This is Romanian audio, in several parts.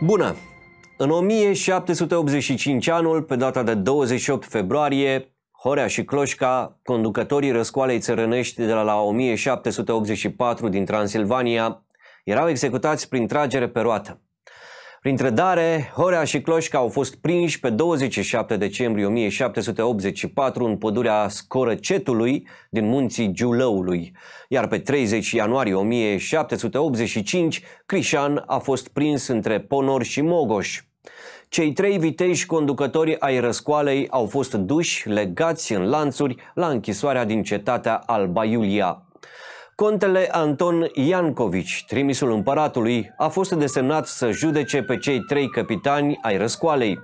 Bună! În 1785 anul, pe data de 28 februarie, Horea și Cloșca, conducătorii răscoalei țărănești de la, la 1784 din Transilvania, erau executați prin tragere pe roată. Printre dare, Horea și Cloșca au fost prinși pe 27 decembrie 1784 în pădurea Scorăcetului din munții Giulăului, iar pe 30 ianuarie 1785 Crișan a fost prins între Ponor și Mogoș. Cei trei viteși conducători ai răscoalei au fost duși, legați în lanțuri, la închisoarea din cetatea Alba Iulia. Contele Anton Iancovici, trimisul împăratului, a fost desemnat să judece pe cei trei capitani ai răscoalei.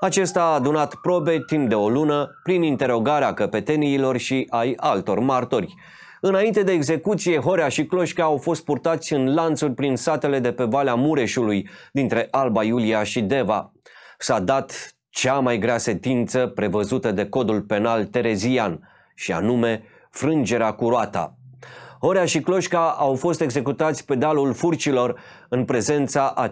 Acesta a adunat probe timp de o lună prin interogarea căpeteniilor și ai altor martori. Înainte de execuție, Horea și Cloșca au fost purtați în lanțuri prin satele de pe Valea Mureșului, dintre Alba Iulia și Deva. S-a dat cea mai grea setință prevăzută de codul penal terezian, și anume frângerea cu roata. Horea și Cloșca au fost executați pe dalul furcilor în prezența a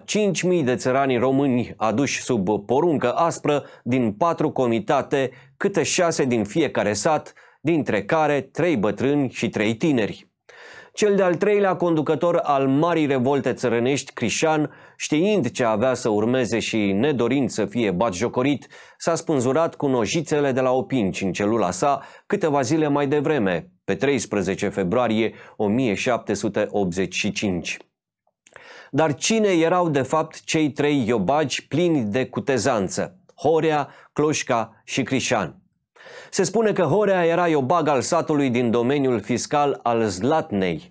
5.000 de țărani români aduși sub poruncă aspră din patru comitate, câte șase din fiecare sat, dintre care trei bătrâni și trei tineri cel de-al treilea conducător al Marii Revolte Țărănești, Crișan, știind ce avea să urmeze și nedorind să fie batjocorit, s-a spânzurat cu nojițele de la opinci în celula sa câteva zile mai devreme, pe 13 februarie 1785. Dar cine erau de fapt cei trei iobagi plini de cutezanță? Horea, Cloșca și Crișan. Se spune că Horea era iobag al satului din domeniul fiscal al Zlatnei.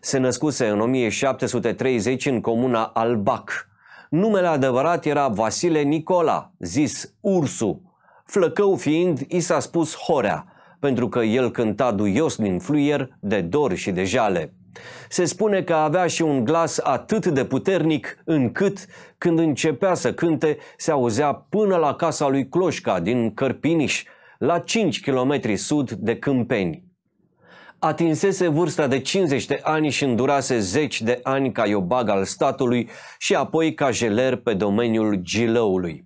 Se născuse în 1730 în comuna Albac. Numele adevărat era Vasile Nicola, zis Ursu, flăcău fiind i s-a spus Horea, pentru că el cânta duios din fluier de dor și de jale. Se spune că avea și un glas atât de puternic încât, când începea să cânte, se auzea până la casa lui Cloșca din Cărpiniș, la 5 km sud de Câmpeni. Atinsese vârsta de 50 de ani și îndurase 10 de ani ca iobag al statului și apoi ca jeler pe domeniul Gilăului.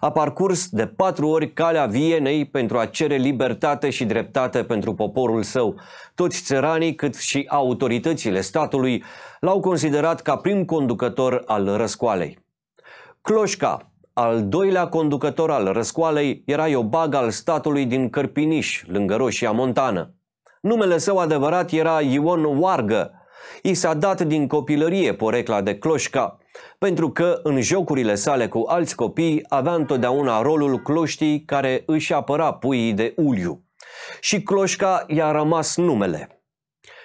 A parcurs de patru ori calea Vienei pentru a cere libertate și dreptate pentru poporul său. Toți țăranii, cât și autoritățile statului, l-au considerat ca prim conducător al răscoalei. Cloșca, al doilea conducător al răscoalei era Iobag al statului din Cărpiniș, lângă Roșia Montană. Numele său adevărat era Ion Oargă. I s-a dat din copilărie porecla de Cloșca, pentru că în jocurile sale cu alți copii avea întotdeauna rolul cloștii care își apăra puii de uliu. Și Cloșca i-a rămas numele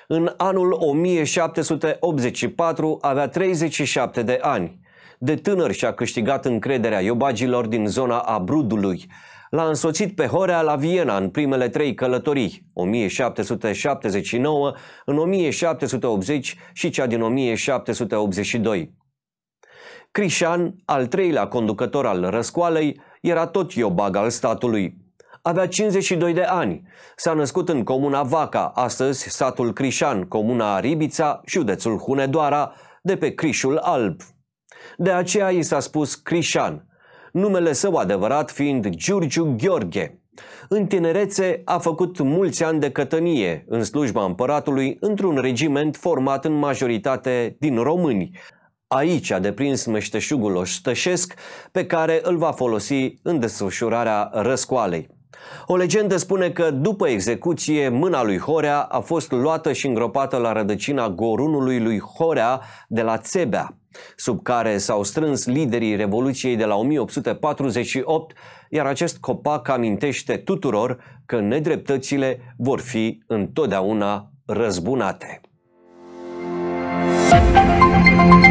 în anul 1784 avea 37 de ani de tânăr și-a câștigat încrederea iobagilor din zona Abrudului. L-a însoțit pe Horea la Viena în primele trei călătorii, 1779, în 1780 și cea din 1782. Crișan, al treilea conducător al răscoalei, era tot iobag al statului. Avea 52 de ani. S-a născut în comuna Vaca, astăzi satul Crișan, comuna Ribița, județul Hunedoara, de pe Crișul Alb. De aceea i s-a spus Crișan, numele său adevărat fiind Giurgiu Gheorghe. În tinerețe a făcut mulți ani de cătănie în slujba împăratului într-un regiment format în majoritate din români. Aici a deprins meșteșugul oștășesc pe care îl va folosi în desfășurarea răscoalei. O legendă spune că, după execuție, mâna lui Horea a fost luată și îngropată la rădăcina gorunului lui Horea de la Țebea, sub care s-au strâns liderii Revoluției de la 1848, iar acest copac amintește tuturor că nedreptățile vor fi întotdeauna răzbunate. Thank you.